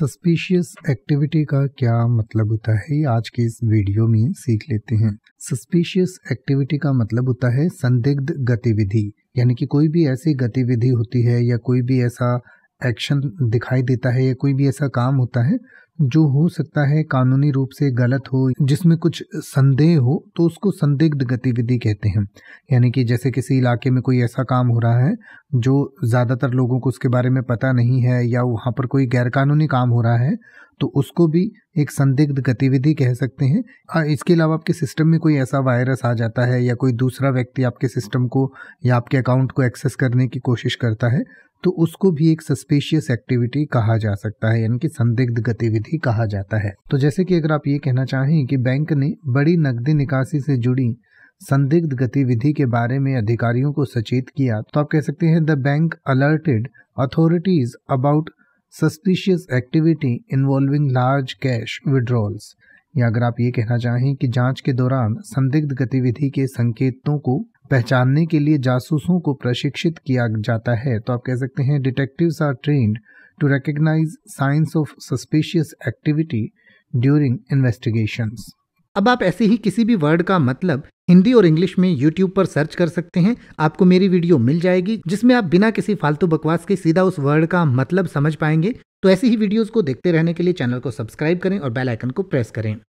suspicious activity का क्या मतलब होता है ये आज के इस वीडियो में सीख लेते हैं सस्पिशियस एक्टिविटी का मतलब होता है संदिग्ध गतिविधि यानी कि कोई भी ऐसी गतिविधि होती है या कोई भी ऐसा एक्शन दिखाई देता है या कोई भी ऐसा काम होता है जो हो सकता है कानूनी रूप से गलत हो जिसमें कुछ संदेह हो तो उसको संदिग्ध गतिविधि कहते हैं यानी कि जैसे किसी इलाके में कोई ऐसा काम हो रहा है जो ज़्यादातर लोगों को उसके बारे में पता नहीं है या वहाँ पर कोई गैरकानूनी काम हो रहा है तो उसको भी एक संदिग्ध गतिविधि कह सकते हैं इसके अलावा आपके सिस्टम में कोई ऐसा वायरस आ जाता है या कोई दूसरा व्यक्ति आपके सिस्टम को या आपके अकाउंट को एक्सेस करने की कोशिश करता है तो उसको भी एक सस्पेशियस एक्टिविटी कहा जा सकता है यानी कि संदिग्ध गतिविधि कहा जाता है तो जैसे कि अगर आप ये कहना चाहें कि बैंक ने बड़ी नकदी निकासी से जुड़ी संदिग्ध गतिविधि के बारे में अधिकारियों को सचेत किया तो आप कह सकते हैं the bank alerted authorities about suspicious activity involving large cash withdrawals या अगर आप ये कहना चाहें कि जांच के दौरान संदिग्ध गतिविधि के संकेतों को पहचानने के लिए जासूसों को प्रशिक्षित किया जाता है तो आप कह सकते हैं detectives are trained to recognise signs of suspicious activity during investigation अब आप ऐसे ही किसी भी वर्ड का मतलब हिंदी और इंग्लिश में यूट्यूब पर सर्च कर सकते हैं आपको मेरी वीडियो मिल जाएगी जिसमें आप बिना किसी फालतू बकवास के सीधा उस वर्ड का मतलब समझ पाएंगे तो ऐसी ही वीडियोस को देखते रहने के लिए चैनल को सब्सक्राइब करें और बेल आइकन को प्रेस करें